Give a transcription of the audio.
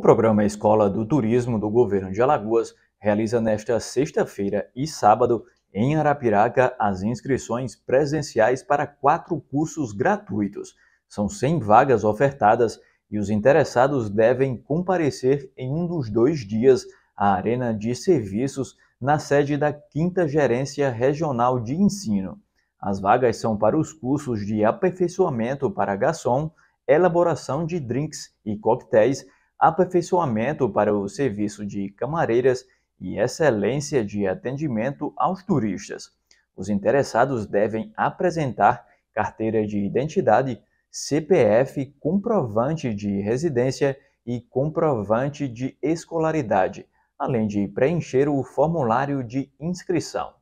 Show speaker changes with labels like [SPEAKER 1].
[SPEAKER 1] O programa Escola do Turismo do Governo de Alagoas realiza nesta sexta-feira e sábado, em Arapiraca, as inscrições presenciais para quatro cursos gratuitos. São 100 vagas ofertadas e os interessados devem comparecer em um dos dois dias à Arena de Serviços, na sede da 5 Gerência Regional de Ensino. As vagas são para os cursos de aperfeiçoamento para garçom, elaboração de drinks e coquetéis aperfeiçoamento para o serviço de camareiras e excelência de atendimento aos turistas. Os interessados devem apresentar carteira de identidade, CPF, comprovante de residência e comprovante de escolaridade, além de preencher o formulário de inscrição.